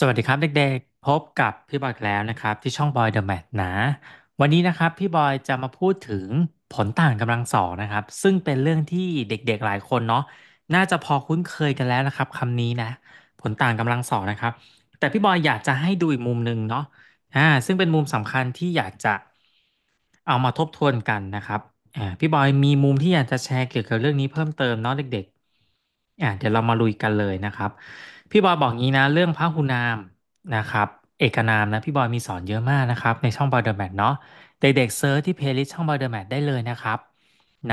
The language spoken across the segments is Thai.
สวัสดีครับเด็กๆ พบกับพี่บอยแล้วนะครับ ที่ช่องบอยเดอะแมทนะ วันนี้นะครับ พี่บอยจะมาพูดถึงผลต่างกำลังสองนะครับ ซึ่งเป็นเรื่องที่เด็ก ๆหลายคนเนาะน่าจะพอคุ้นเคยกันแล้วนะครับคำนี้นะผลต่างกำลังสองนะครับ แต่พี่บอยอยากจะให้ดูอีกมุมหนึ่งเนาะอ่าซึ่งเป็นมุมสำคัญที่อยากจะเอามาทบทวนกันนะครับอ่าพี่บอยมีมุมที่อยากจะแชร์เกี่ยวกับเรื่องนี้เพิ่มเติมเนาะเด็ก ๆอ่าเดี๋ยวเรามาลุยกันเลยนะครับพี่บอยบอกงี้นะเรื่องพหุนามนะครับ เอกนามนะพี่บอยมีสอนเยอะมากนะครับในช่องบอยเดอร์แมทเนาะเด็กๆเซิร์ชที่เพลย์ลิสต์ช่องบอยเดอร์แมทได้เลยนะครับ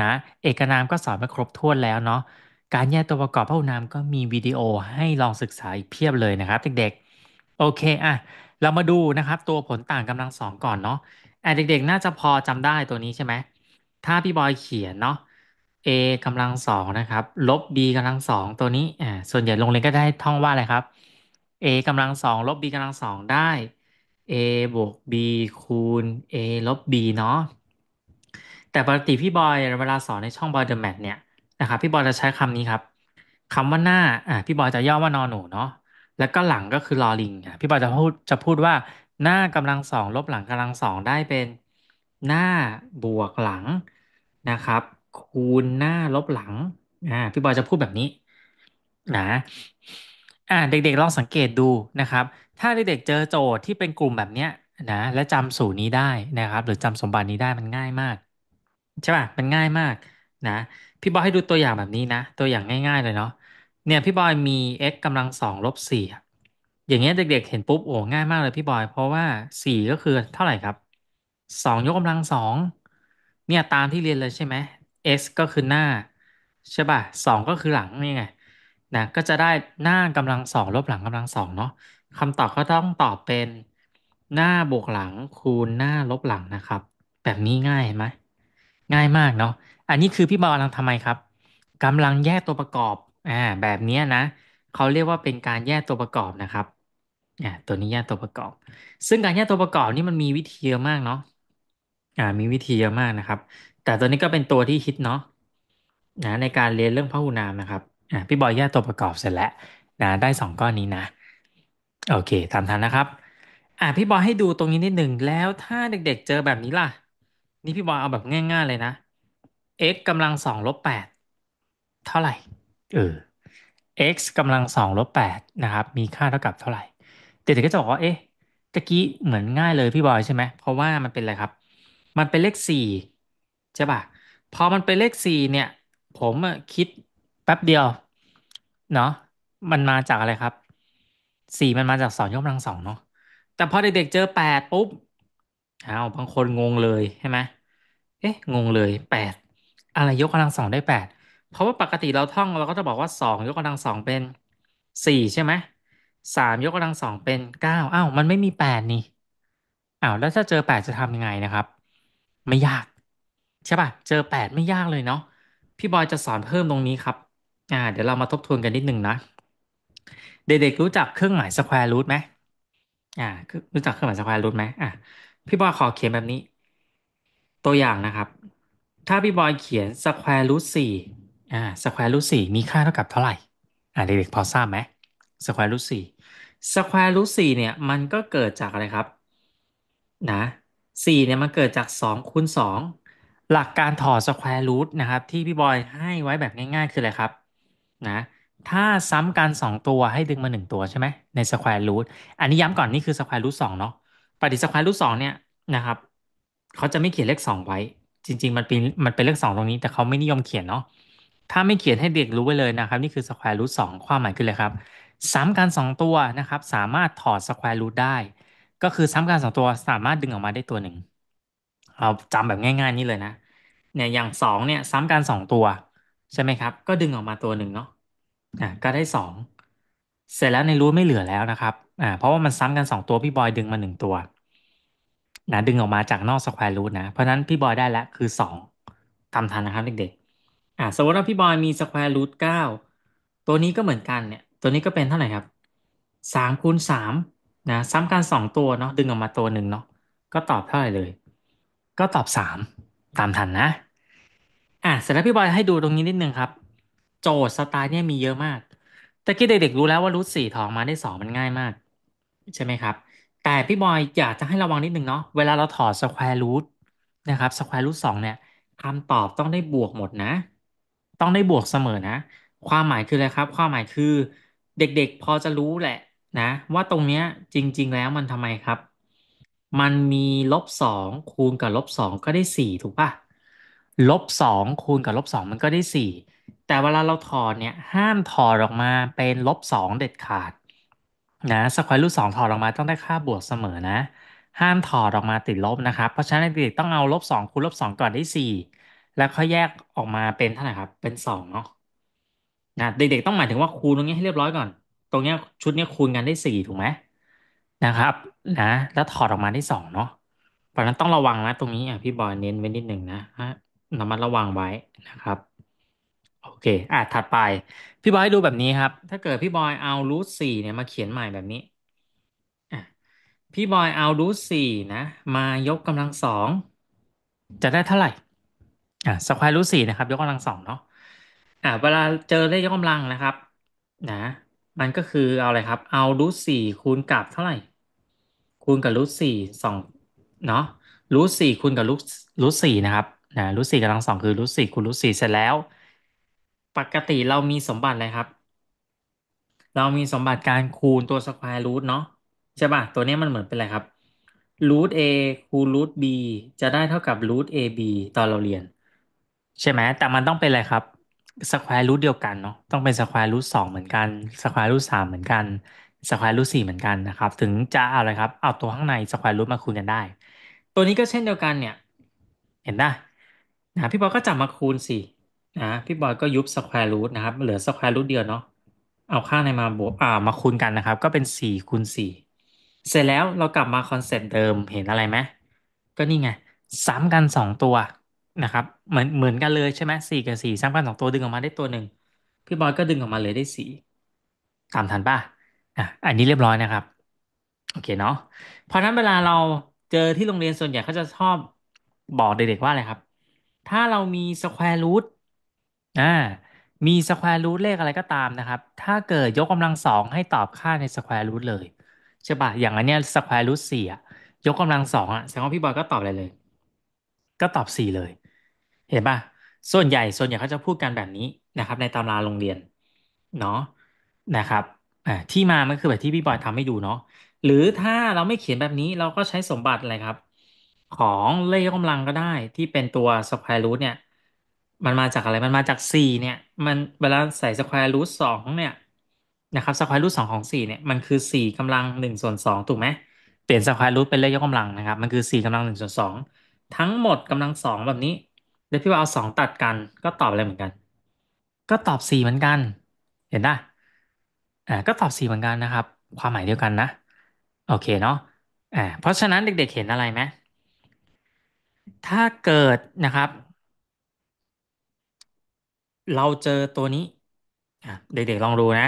นะเอกนามก็สอนมาครบถ้วนแล้วเนาะการแยกตัวประกอบพหุนามก็มีวิดีโอให้ลองศึกษาอีกเพียบเลยนะครับ เด็กๆโอเคอ่ะเรามาดูนะครับตัวผลต่างกำลังสองก่อนเนาะอ่เด็กๆน่าจะพอจำได้ตัวนี้ใช่ไหมถ้าพี่บอยเขียนเนาะ a กำลังสองนะครับ ลบ b กำลังสองตัวนี้ อ่า ส่วนใหญ่โรงเรียนก็ได้ท่องว่าอะไรครับ a กำลังสองลบ b กำลังสองได้ a บวก b คูณ a ลบ b เนาะแต่ปกติพี่บอยเวลาสอนในช่องบอยเดอะแมทเนี่ยนะครับ พี่บอยจะใช้คำนี้ครับคำว่าหน้า อ่าพี่บอยจะย่อว่านอหนูเนาะ แล้วก็หลังก็คือลอลิงอ่ะพี่บอยจะพูดจะพูดว่า หน้ากำลังสองลบหลังกำลังสองได้เป็น หน้าบวกหลังนะครับคูณหน้าลบหลังอ่าพี่บอยจะพูดแบบนี้นะ อ่าเด็กๆ ลองสังเกตดูนะครับ ถ้าเด็กๆเจอโจทย์ที่เป็นกลุ่มแบบเนี้ยนะและจำสูตรนี้ได้นะครับ หรือจำสมบัตินี้ได้มันง่ายมากใช่ป่ะมันง่ายมากนะพี่บอยให้ดูตัวอย่างแบบนี้นะ ตัวอย่างง่าย ๆ เลยเนาะเนี่ยพี่บอยมี x กำลังสองลบสี่อย่างเงี้ยเด็กๆเห็นปุ๊บโอ้ง่ายมากเลย พี่บอยเพราะว่าสี่ก็คือเท่าไหร่ครับสองยกกำลังสองเนี่ยตามที่เรียนเลยใช่ไหม S ก็คือหน้าใช่ป่ะสองก็คือหลังนี่ไงนะก็จะได้หน้ากำลังสองลบหลังกำลังสองเนาะคำตอบก็ต้องตอบเป็นหน้าบวกหลังคูณหน้าลบหลังนะครับ แบบนี้ง่ายไหมง่ายมากเนาะอันนี้คือพี่บอลกำลังทำไมครับกำลังแยกตัวประกอบอ่าแบบนี้นะเขาเรียกว่าเป็นการแยกตัวประกอบนะครับอ่าตัวนี้แยกตัวประกอบ ซึ่งการแยกตัวประกอบนี่มันมีวิธีเยอะมากเนาะอ่ามีวิธีเยอะมากนะครับแต่ตัวนี้ก็เป็นตัวที่ฮิตเนาะนะในการเรียนเรื่องพหุนามนะครับอ่ะพี่บอยแยกตัวประกอบเสร็จแล้วนะได้สองก้อนนี้นะโอเคตามทันนะครับอ่ะพี่บอยให้ดูตรงนี้นิดหนึ่งแล้วถ้าเด็ก ๆเจอแบบนี้ล่ะนี่พี่บอยเอาแบบง่าย ๆเลยนะ x กำลังสองลบแปดเท่าไหร่เออ x กำลังสองลบแปดนะครับมีค่าเท่ากับเท่าไหร่ เด็กๆก็จะบอกว่าเอ๊ะตะกี้เหมือนง่ายเลยพี่บอยใช่ไหมเพราะว่ามันเป็นอะไรครับ มันเป็นเลขสี่ช่ป่ะพอมันเป็นเลขสี่เนี่ย ผมคิดแป๊บเดียวเนาะมันมาจากอะไรครับสี่มันมาจากสองยกกำลังสองเนาะแต่พอเด็กๆเจอแปดปุ๊บอ้าวบางคนงงเลยใช่ไหมเอ๊ะงงเลยแปดอะไรยกกำลังสองได้แปดเพราะว่าปกติเราท่องเราก็จะบอกว่าสองยกกำลังสองเป็นสี่ใช่ไหมสามยกกำลังสองเป็นเก้าอ้าวมันไม่มีแปดนี่อ้าวแล้วถ้าเจอแปดจะทำยังไงนะครับไม่ยากใช่ป่ะ เจอแปดไม่ยากเลยเนาะ พี่บอยจะสอนเพิ่มตรงนี้ครับ อ่า เดี๋ยวเรามาทบทวนกันนิดนึงนะ เด็กๆรู้จักเครื่องหมายสแควร์รูทไหมอ่า คือรู้จักเครื่องหมายสแควร์รูทไหมอ่ะ พี่บอยขอเขียนแบบนี้ ตัวอย่างนะครับ ถ้าพี่บอยเขียนสแควร์รูทสี่อ่าสแควร์รูทสี่มีค่าเท่ากับเท่าไหร่ อ่าเด็กๆพอทราบไหมสแควร์รูทสี่สแควร์รูทสี่เนี่ย มันก็เกิดจากอะไรครับ นะ สี่เนี่ยมันเกิดจากสองคูณสองหลักการถอดสแควร์รูทนะครับที่พี่บอยให้ไว้แบบง่าย ๆ คืออะไรครับนะถ้าซ้ำกันสองตัวให้ดึงมาหนึ่งตัวใช่ไหมในสแควร์รูทอันนี้ย้ำก่อนนี่คือสแควร์รูทสองเนาะปฏิสแควร์รูทสองเนี่ยนะครับเขาจะไม่เขียนเลขสองไว้ จริง ๆ มันเป็นมันเป็นเลขสองตรงนี้ แต่เขาไม่นิยมเขียนเนาะถ้าไม่เขียนให้เด็กรู้ไว้เลยนะครับนี่คือสแควร์รูทสองความหมายคืออะไรครับซ้ำกันสองตัวนะครับสามารถถอดสแควร์รูทได้ก็คือซ้ำกันสองตัวสามารถดึงออกมาได้ตัวหนึ่งเอาจำแบบง่ายๆนี่เลยนะเนี่ยอย่างสองเนี่ยซ้ำกันสองตัวใช่ไหมครับ ก็ดึงออกมาตัวหนึ่งเนาะอ่ะก็ได้สองเสร็จแล้วในรูทไม่เหลือแล้วนะครับอ่าเพราะว่ามันซ้ำกันสองตัวพี่บอยดึงมาหนึ่งตัวนะดึงออกมาจากนอกสแควร์รูทนะเพราะนั้นพี่บอยได้แล้วคือสองทำทันนะครับเด็กๆอ่าสมมติว่าพี่บอยมีสแควร์รูทเก้าตัวนี้ก็เหมือนกันเนี่ย ตัวนี้ก็เป็นเท่าไหร่ครับสามคูณสามนะซ้ำกันสองตัวเนาะดึงออกมาตัวหนึ่งเนาะก็ตอบเท่าไหร่เลยก็ตอบสามตามทันนะอ่ะเสร็จแล้วพี่บอยให้ดูตรงนี้นิดนึงครับโจทย์สไตล์เนี่ยมีเยอะมากแต่กี้เด็กๆรู้แล้วว่ารูทสี่ถองมาได้สองมันง่ายมากใช่ไหมครับแต่พี่บอยอยากจะให้ระวังนิดนึงเนาะเวลาเราถอดสแควร์รูทนะครับสแควร์รูทสองเนี่ยคำตอบต้องได้บวกหมดนะ ต้องได้บวกเสมอนะ ความหมายคืออะไรครับความหมายคือ เด็กๆพอจะรู้แหละนะ ว่าตรงเนี้ยจริงๆ แล้วมันทำไมครับมันมีลบสองคูณกับลบสองก็ได้สี่ถูกป่ะลบสองคูณกับลบสองมันก็ได้สี่แต่เวลาเราถอดเนี่ยห้าม ถอดออกมาเป็นลบสองเด็ดขาดนะสแควร์รูทสองถอดออกมาต้องได้ค่าบวกเสมอนะ ห้ามถอดออกมาติดลบนะครับเพราะฉะนั้นเด็กต้องเอาลบสองคูณลบสองก่อนได้สี่แล้วค่อยแยกออกมาเป็นเท่าไหร่ครับเป็นสองเนาะนะเด็กๆต้องหมายถึงว่าคูณตรงนี้ให้เรียบร้อยก่อน ตรงนี้ชุดนี้คูณกันได้สี่ถูกไหมนะครับนะแล้วถอดออกมาได้สองเนาะเพราะนั้นต้องระวังนะ ตรงนี้อ่ะพี่บอยเน้นไว้นิดหนึ่งนะฮะ้ำมันระวังไว้นะครับ โอเคอ่ะถัดไป พี่บอยให้ดูแบบนี้ครับ ถ้าเกิดพี่บอยเอารูทสี่เนี่ย มาเขียนใหม่แบบนี้พี่บอยเอารูทสี่นะ มายกกำลังสองจะได้เท่าไหร่อ่ะสแควร์รูทสี่นะครับ ยกกำลังสองเนาะอ่ะเวลาเจอเลขยกกำลังนะครับนะมันก็คือเอาอะไรครับ เอารูทสี่คูณกับเท่าไหร่คูณกับรูทสี่สองเนาะรูทสี่คูณกับรูทรูทสี่นะครับนะรูทสี่กำลังสองคือรูทสี่คูณรูทสี่เสร็จแล้ว ปกติเรามีสมบัติอะไรครับ เรามีสมบัติการคูณตัวสแควร์รูทเนาะใช่ป่ะตัวนี้มันเหมือนเป็นอะไรครับรูทเอคูณรูทบีจะได้เท่ากับรูทเอบีตอนเราเรียน ใช่ไหมแต่มันต้องเป็นอะไรครับสแควร์รูทเดียวกันเนาะต้องเป็นสแควร์รูทสองเหมือนกันสแควร์รูทสามเหมือนกันสแควร์รูทสี่เหมือนกันนะครับ ถึงจะเอาอะไรครับเอาตัวข้างในสแควร์รูทมาคูณกันได้ ตัวนี้ก็เช่นเดียวกันเนี่ย เห็นได้นะพี่บอยก็จับมาคูณสี่นะพี่บอยก็ยุบสแควร์รูทนะครับเหลือสแควร์รูทเดียวเนาะเอาข้างในมาบวกอ่ามาคูณกันนะครับ ก็เป็นสี่คูณสี่เสร็จแล้วเรากลับมาคอนเซ็ปต์เดิมเห็นอะไรไหมก็นี่ไงซ้ำกันสองตัวนะครับเหมือนเหมือนกันเลยใช่ไหมสี่กับสี่ซ้ำกันสองตัวดึงออกมาได้ตัวหนึ่งพี่บอยก็ดึงออกมาเลยได้สี่ตามทันป่ะอ่ะอันนี้เรียบร้อยนะครับโอเคเนาะเพราะนั้นเวลาเราเจอที่โรงเรียนส่วนใหญ่เขาจะชอบบอกเด็กๆว่าอะไรครับ ถ้าเรามีสแควร์รูทอ่ามีสแควร์รูทเลขอะไรก็ตามนะครับถ้าเกิดยกกำลังสองให้ตอบค่าในสแควร์รูทเลยใช่ป่ะอย่างอันเนี้ยสแควร์รูทสี่อ่ะยกกำลังสองอ่ะแสดงว่าพี่บอยก็ตอบอะไรเลย ก็ตอบสี่เลยเห็นป่ะส่วนใหญ่ส่วนใหญ่เขาจะพูดกันแบบนี้นะครับในตำราโรงเรียนเนาะนะครับอ่าที่มามันคือแบบที่พี่บอยทำให้ดูเนาะ หรือถ้าเราไม่เขียนแบบนี้เราก็ใช้สมบัติอะไรครับ ของเลขยกกำลังก็ได้ ที่เป็นตัว square root เนี่ย มันมาจากอะไร มันมาจากสี่เนี่ย มันเวลาใส่ square root งเนี่ย นะครับ square root งของสี่เนี่ย มันคือสี่กำลังหนึ่งส่วนสองถูกไหมเปลี่ยน square root เป็นเลขยกกำลังนะครับ มันคือสี่กำลังหนึ่งส่วนสองทั้งหมดกำลังสองแบบนี้แล้วพี่ว่าเอาสองตัดกัน ก็ตอบอะไรเหมือนกัน ก็ตอบสี่เหมือนกัน เห็นได้อ่าก็ตอบสี่เหมือนกันนะครับ ความหมายเดียวกันนะ โอเคเนาะอ่าเพราะฉะนั้นเด็กๆเห็นอะไรไหม ถ้าเกิดนะครับ เราเจอตัวนี้อ่าเด็กๆลองดูนะ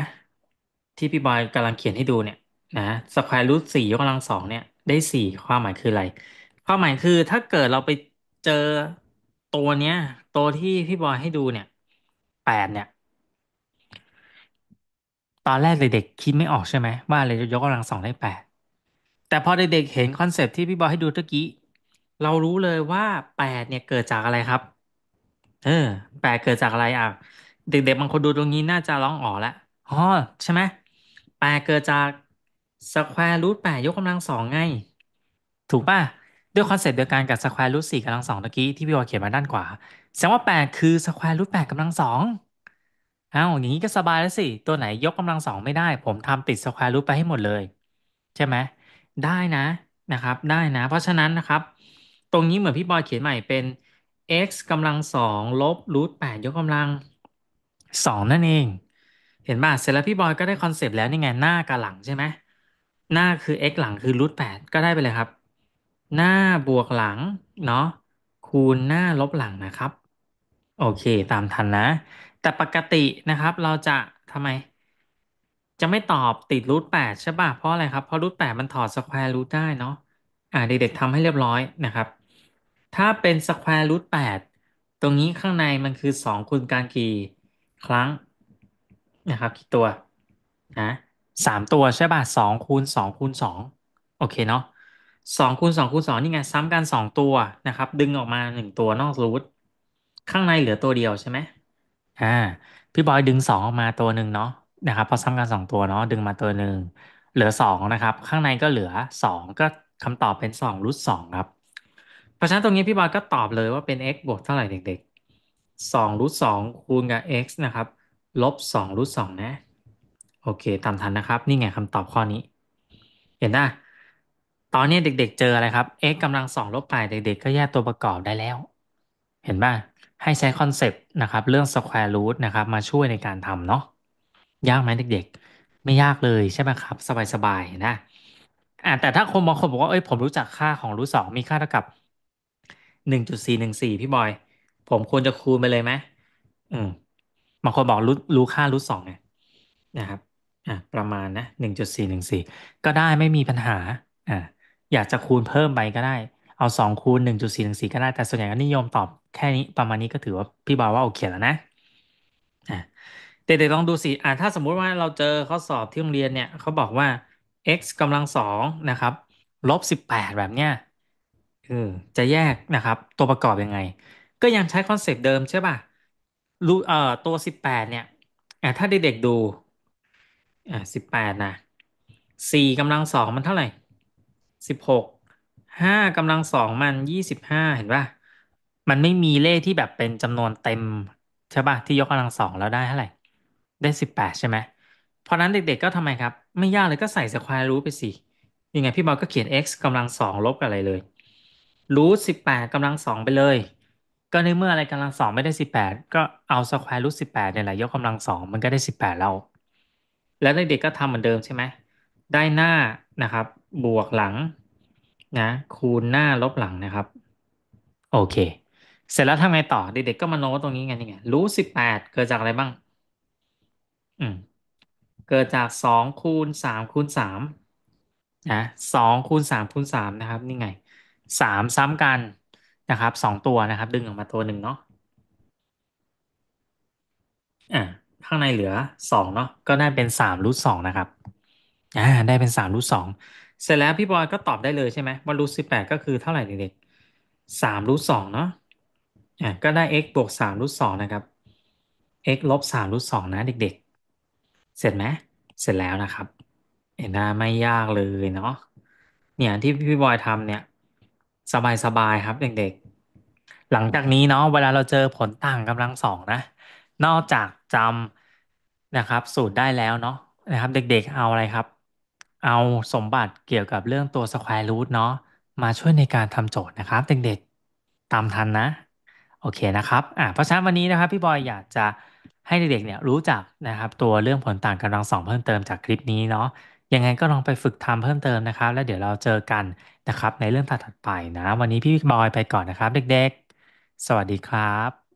ที่พี่บอยกำลังเขียนให้ดูเนี่ยนะสแควร์รูทสี่ยกกำลังสองเนี่ยได้สี่ความหมายคืออะไร ความหมายคือถ้าเกิดเราไปเจอตัวเนี้ยตัวที่พี่บอยให้ดูเนี่ย แปดเนี่ยตอนแรกเด็กๆคิดไม่ออกใช่ไหมว่าอะไรจะยกกำลังสองได้แปด แต่พอเด็กๆเห็นคอนเซปต์ที่พี่บอยให้ดูเมื่อกี้ เรารู้เลยว่าแปดเนี่ยเกิดจากอะไรครับ เออแปดเกิดจากอะไรอ่ะ เด็กๆบางคนดูตรงนี้น่าจะร้องอ๋อละอ๋อใช่ไหมแปดเกิดจากสแควร์รูทแปดยกกำลังสองไง ถูกป่ะด้วยคอนเซปต์เดียวกันกับสแควร์รูทสี่กำลังสองเมื่อกี้ที่พี่บอยเขียนมาด้านขวา แสดงว่าแปดคือสแควร์รูทแปดกำลังสองเอ้าอย่างนี้ก็สบายแล้วสิ ตัวไหนยกกำลังสองไม่ได้ ผมทำติดสแควร์รูทไปให้หมดเลย ใช่ไหมได้นะนะครับได้นะ เพราะฉะนั้นนะครับ ตรงนี้ เหมือน พี่บอยเขียนใหม่เป็น x กำลังสองลบรูทแปดยกกำลังสองนั่นเอง เห็นป่ะเสร็จแล้วพี่บอยก็ได้คอนเซปต์แล้วนี่ไงหน้ากับหลังใช่ไหมหน้าคือ x หลัง คือรูทแปดก็ได้ไปเลยครับ หน้าบวกหลัง เนาะคูณหน้าลบหลังนะครับโอเค ตามทันนะแต่ปกติ นะครับ เราจะทำไมจะไม่ตอบติดรูทแปดใช่ป่ะเพราะอะไรครับเพราะรูทแปดมันถอดสแควร์รูทได้เนาะอ่าเด็กๆทำให้เรียบร้อยนะครับถ้าเป็นสแควร์รูทแปดตรงนี้ข้างในมันคือสองคูณการกี่ครั้งนะครับกี่ตัวนะสามตัวใช่ป่ะสองคูณสองคูณสองโอเคเนาะสองคูณสองคูณสองนี่ไงซ้ำกันสองตัวนะครับดึงออกมาหนึ่งตัวนอกรูทข้างในเหลือตัวเดียวใช่ไหมอ่าพี่บอยดึงสองออกมาตัวหนึ่งเนาะนะครับพอซ้ำกันสองตัวเนาะดึงมาตัวหนึ่งเหลือสองนะครับข้างในก็เหลือสองก็คำตอบเป็นสองรูทสองครับเพราะฉะนั้นตรงนี้พี่บอยก็ตอบเลยว่าเป็น x บวกเท่าไหร่เด็กๆสองรูทสองคูณกับ x นะครับลบสองรูทสองนะโอเคตามทันนะครับนี่ไงคำตอบข้อนี้ เห็นหะตอนนี้เด็กๆเจออะไรครับ x กำลังสองลบไปเด็กๆก็แยกตัวประกอบได้แล้วเห็นป่ะ ให้ใช้คอนเซปต์นะครับเรื่อง square root นะครับ มาช่วยในการทำเนาะยากไหมเด็กๆไม่ยากเลยใช่ไหมครับ สบายๆนะอ่าแต่ถ้าคนบางคนบอกว่าเอ้ยผมรู้จักค่าของรูทสอง มีค่าเท่ากับหนึ่งจุดสี่หนึ่งสี่พี่บอย ผมควรจะคูณไปเลยไหมอืมบางคนบอกรู้รู้ค่ารูทสองไงนะครับ อ่าประมาณนะหนึ่งจุดสี่หนึ่งสี่ก็ได้ไม่มีปัญหาอ่าอยากจะคูณเพิ่มไปก็ได้เอาสองคูณหนึ่งจุดสี่หนึ่งสี่ก็ได้แต่ส่วนใหญ่ก็นิยมตอบแค่นี้ประมาณนี้ก็ถือว่าพี่บาว่าโอเคแล้วนะเด็กๆลองดูสิ อ่าถ้าสมมุติว่าเราเจอข้อสอบที่โรงเรียนเนี่ยเขาบอกว่า x กำลังสองนะครับลบสิบแปดแบบเนี้ยเออจะแยกนะครับ ตัวประกอบยังไงก็ยังใช้คอนเซปต์เดิมใช่ป่ะรูเอ่อตัวสิบแปดเนี่ยอ่าถ้าเด็กๆดูอ่าสิบแปดนะสี่กำลังสองมันเท่าไหร่สิบหกห้ากำลังสองมันยี่สิบห้าเห็นป่ะ มันไม่มีเลขที่แบบเป็นจำนวนเต็มใช่ป่ะ ที่ยกกำลังสองแล้วได้เท่าไหร่ได้สิบแปดใช่ไหมเพราะนั้นเด็ก ๆก็ทำไมครับ ไม่ยากเลยก็ใส่สแควร์รูทไปสิยังไงพี่บอลก็เขียน x กำลังสองลบกับอะไรเลยรูทสิบแปดกำลังสองไปเลย ก็ในเมื่ออะไรกำลังสองไม่ได้สิบแปดก็เอาสแควร์รูทสิบแปดเนี่ยแหละยกกำลังสองมันก็ได้สิบแปดแล้วแล้วเด็กๆก็ทำเหมือนเดิมใช่ไหมได้หน้านะครับ บวกหลังนะคูณหน้าลบหลังนะครับ โอเคเสร็จแล้วทำไงต่อเด็กๆก็มาโน้ตตรงนี้ไงนี่ไงรูทสิบแปดเกิดจากอะไรบ้าง อืมเกิดจากสองคูณสามคูณสามนะสองคูณสามคูณสามนะครับ นี่ไงสามซ้ำกันนะครับสองตัวนะครับ ดึงออกมาตัวหนึ่งเนาะอ่าข้างในเหลือ สองเนาะก็ได้เป็นสามรูทสองนะครับอ่าได้เป็นสามรูทสองเสร็จแล้วพี่บอยก็ตอบได้เลยใช่ไหม ว่ารูทสิบแปดก็คือเท่าไหร่เด็กๆสามรูทสองเนาะ อ่ะก็ได้ x บวกสามรูทสองนะครับ x ลบสามรูทสองนะเด็กๆ เสร็จไหมเสร็จแล้วนะครับ เห็นหน้าไม่ยากเลยเนาะ เนี่ยที่พี่บอยทำเนี่ยสบายๆครับเด็กๆ หลังจากนี้เนาะเวลาเราเจอผลต่างกำลังสองนะ นอกจากจำนะครับสูตรได้แล้วเนาะนะครับเด็กๆเอาอะไรครับเอาสมบัติเกี่ยวกับเรื่องตัว square root เนาะมาช่วยในการทำโจทย์นะครับเด็กๆตามทันนะ โอเคนะครับอ่าเพราะฉะนั้นวันนี้นะครับพี่บอยอยากจะให้เด็กๆเนี่ยรู้จักนะครับ ตัวเรื่องผลต่างกำลังสองเพิ่มเติมจากคลิปนี้เนาะยังไงก็ลองไปฝึกทำเพิ่มเติมนะครับ แล้วเดี๋ยวเราเจอกันนะครับ ในเรื่องถัดๆไปนะ วันนี้พี่บอยไปก่อนนะครับ เด็ก ๆ สวัสดีครับ